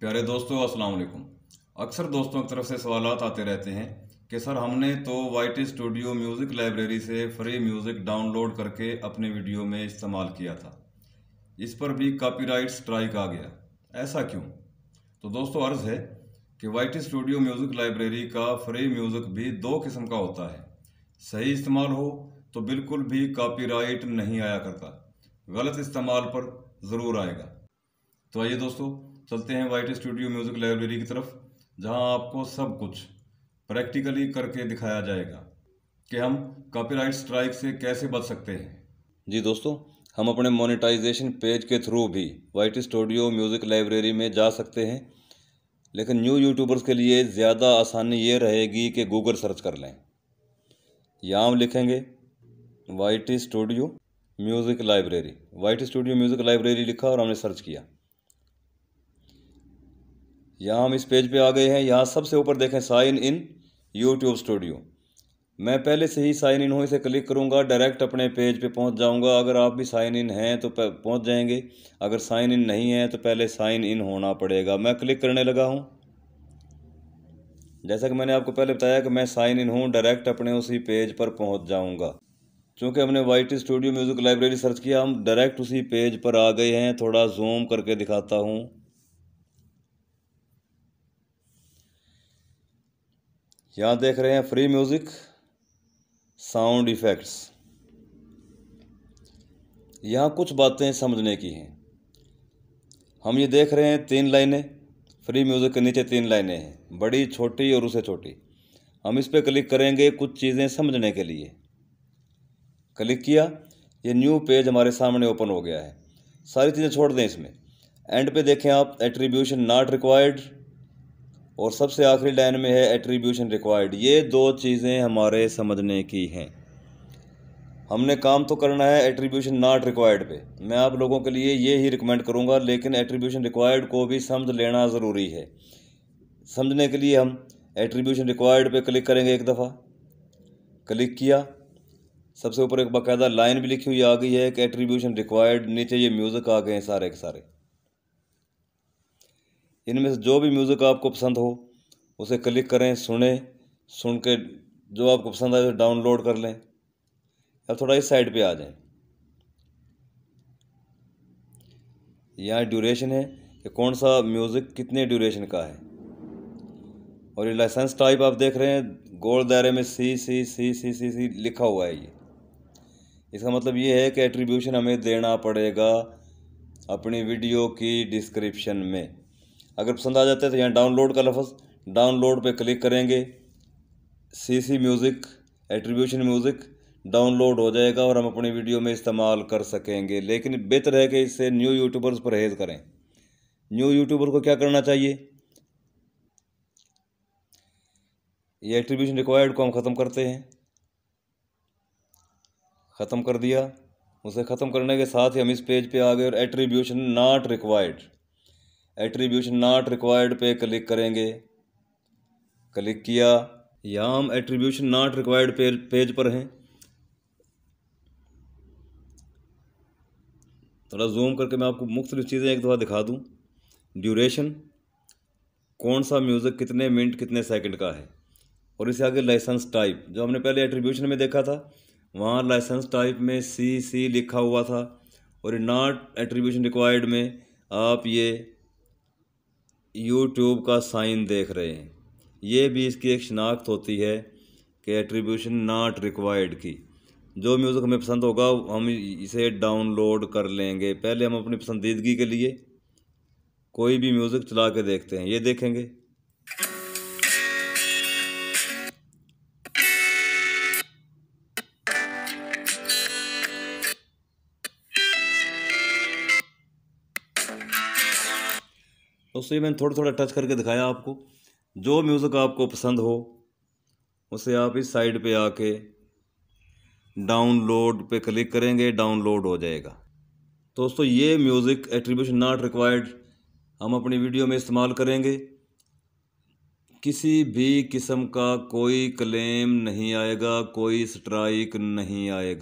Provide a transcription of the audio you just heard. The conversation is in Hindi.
प्यारे दोस्तों अस्सलाम वालेकुम अक्सर दोस्तों की तरफ से सवाल आते रहते हैं कि सर हमने तो वाइट स्टूडियो म्यूज़िक लाइब्रेरी से फ्री म्यूज़िक डाउनलोड करके अपने वीडियो में इस्तेमाल किया था इस पर भी कॉपीराइट स्ट्राइक आ गया ऐसा क्यों तो दोस्तों अर्ज़ है कि वाइट स्टूडियो म्यूज़िक लाइब्रेरी का फ्री म्यूज़िक भी दो किस्म का होता है सही इस्तेमाल हो तो बिल्कुल भी कॉपीराइट नहीं आया करता गलत इस्तेमाल पर ज़रूर आएगा तो आइए दोस्तों चलते हैं वाइट स्टूडियो म्यूज़िक लाइब्रेरी की तरफ जहां आपको सब कुछ प्रैक्टिकली करके दिखाया जाएगा कि हम कॉपीराइट स्ट्राइक से कैसे बच सकते हैं जी दोस्तों हम अपने मोनेटाइजेशन पेज के थ्रू भी वाइट स्टूडियो म्यूज़िक लाइब्रेरी में जा सकते हैं लेकिन न्यू यूट्यूबर्स के लिए ज़्यादा आसानी ये रहेगी कि गूगल सर्च कर लें या हम लिखेंगे white studio music library white studio music library लिखा और हमने सर्च किया यहाँ हम इस पेज पे आ गए हैं यहाँ सबसे ऊपर देखें साइन इन यूट्यूब स्टूडियो मैं पहले से ही साइन इन हो इसे क्लिक करूँगा डायरेक्ट अपने पेज पे पहुँच जाऊँगा अगर आप भी साइन इन हैं तो पहुँच जाएंगे अगर साइन इन नहीं है तो पहले साइन इन होना पड़ेगा मैं क्लिक करने लगा हूँ जैसा कि मैंने आपको पहले बताया कि मैं साइन इन हूँ डायरेक्ट अपने उसी पेज पर पहुँच जाऊँगा चूँकि हमने Y T studio music library search किया हम डायरेक्ट उसी पेज पर आ गए हैं थोड़ा जूम करके दिखाता हूँ यहाँ देख रहे हैं फ्री म्यूज़िक साउंड इफ़ेक्ट्स यहाँ कुछ बातें समझने की हैं हम ये देख रहे हैं तीन लाइनें फ्री म्यूज़िक के नीचे तीन लाइनें हैं बड़ी छोटी और उसे छोटी हम इस पर क्लिक करेंगे कुछ चीज़ें समझने के लिए क्लिक किया ये न्यू पेज हमारे सामने ओपन हो गया है सारी चीज़ें छोड़ दें इसमें एंड पे देखें आप एट्रीब्यूशन नॉट रिक्वायर्ड और सबसे आखिरी लाइन में है एट्रीब्यूशन रिक्वायर्ड ये दो चीज़ें हमारे समझने की हैं हमने काम तो करना है एट्रीब्यूशन नॉट रिक्वायर्ड पे मैं आप लोगों के लिए ये ही रिकमेंड करूँगा लेकिन एट्रीब्यूशन रिक्वायर्ड को भी समझ लेना ज़रूरी है समझने के लिए हम एट्रीब्यूशन रिक्वायर्ड पे क्लिक करेंगे एक दफ़ा क्लिक किया सबसे ऊपर एक बाकायदा लाइन भी लिखी हुई आ गई है कि एट्रीब्यूशन रिक्वायर्ड नीचे ये म्यूज़िक आ गए हैं सारे के सारे इनमें से जो भी म्यूज़िक आपको पसंद हो उसे क्लिक करें सुने सुन के जो आपको पसंद आए उसे डाउनलोड कर लें अब थोड़ा इस साइड पे आ जाएं यहाँ ड्यूरेशन है कि कौन सा म्यूज़िक कितने ड्यूरेशन का है और ये लाइसेंस टाइप आप देख रहे हैं गोल दायरे में सी सी सी सी सी सी लिखा हुआ है ये इसका मतलब ये है कि एट्रीब्यूशन हमें देना पड़ेगा अपनी वीडियो की डिस्क्रिप्शन में अगर पसंद आ जाता है तो यहाँ डाउनलोड का लफ्ज़ डाउनलोड पे क्लिक करेंगे C C music attribution music download हो जाएगा और हम अपनी वीडियो में इस्तेमाल कर सकेंगे लेकिन बेहतर है कि इससे न्यू यूट्यूबर्स परहेज़ करें न्यू यूट्यूबर को क्या करना चाहिए ये एट्रीब्यूशन रिक्वायर्ड को हम ख़त्म करते हैं ख़त्म कर दिया उसे ख़त्म करने के साथ ही हम इस पेज पे आ गए और attribution not required attribution not required पे क्लिक करेंगे क्लिक किया या हम एट्रीब्यूशन नॉट रिक्वायर्ड पेज पर हैं थोड़ा जूम करके मैं आपको मुख्तलिफ चीज़ें एक दफ़ा दिखा दूँ ड्यूरेशन कौन सा म्यूज़िक कितने मिनट कितने सेकंड का है और इसे आगे लाइसेंस टाइप जो हमने पहले एट्रीब्यूशन में देखा था वहाँ लाइसेंस टाइप में सी सी लिखा हुआ था और नॉट एट्रीब्यूशन रिक्वायर्ड में आप ये यूट्यूब का साइन देख रहे हैं ये भी इसकी एक शिनाख्त होती है कि एट्रीब्यूशन नाट रिक्वायर्ड की जो म्यूज़िक हमें पसंद होगा हम इसे डाउनलोड कर लेंगे पहले हम अपनी पसंदीदगी के लिए कोई भी म्यूज़िक चला के देखते हैं ये देखेंगे उससे मैंने थोड़ा थोड़ा टच करके दिखाया आपको जो म्यूज़िक आपको पसंद हो उसे आप इस साइड पे आके डाउनलोड पे क्लिक करेंगे डाउनलोड हो जाएगा दोस्तों ये म्यूज़िक एट्रीब्यूशन नॉट रिक्वायर्ड हम अपनी वीडियो में इस्तेमाल करेंगे किसी भी किस्म का कोई क्लेम नहीं आएगा कोई स्ट्राइक नहीं आएगा